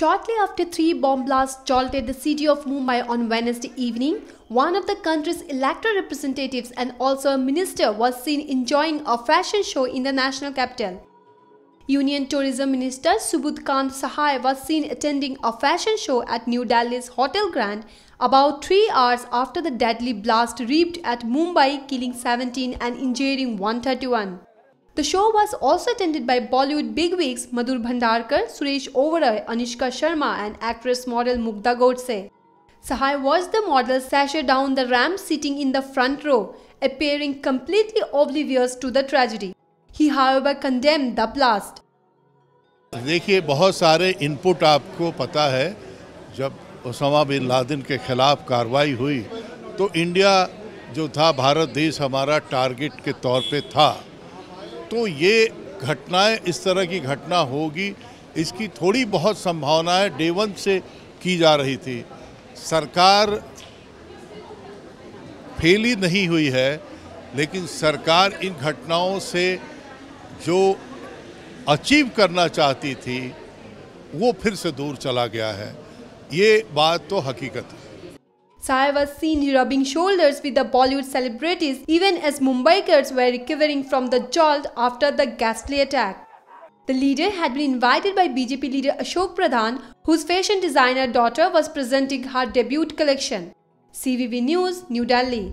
Shortly after three bomb blasts jolted the city of Mumbai on Wednesday evening, one of the country's elected representatives and also a minister was seen enjoying a fashion show in the national capital. Union Tourism Minister Subud Kant Sahai was seen attending a fashion show at New Delhi's Hotel Grand about three hours after the deadly blast reaped at Mumbai, killing 17 and injuring 131. The show was also attended by Bollywood bigwigs Madhur Bhandarkar, Suresh Oberoi, Anushka Sharma, and actress-model Mukta Godse. Sahai watched the model sashay down the ramp sitting in the front row, appearing completely oblivious to the tragedy. He, however, condemned the blast. देखिए बहुत सारे input आपको पता है जब Usama bin Laden के खिलाफ कार्रवाई हुई तो इंडिया जो था भारत देश हमारा टारगेट के तौर पे था तो ये घटनाएं इस तरह की घटना होगी इसकी थोड़ी बहुत संभावनाएं डे वन से की जा रही थी सरकार फेली नहीं हुई है लेकिन सरकार इन घटनाओं से जो अचीव करना चाहती थी वो फिर से दूर चला गया है ये बात तो हकीकत है Sai was seen rubbing shoulders with the Bollywood celebrities even as Mumbaikars were recovering from the jolt after the ghastly attack. The leader had been invited by BJP leader Ashok Pradhan, whose fashion designer daughter was presenting her debut collection. CVV News, New Delhi.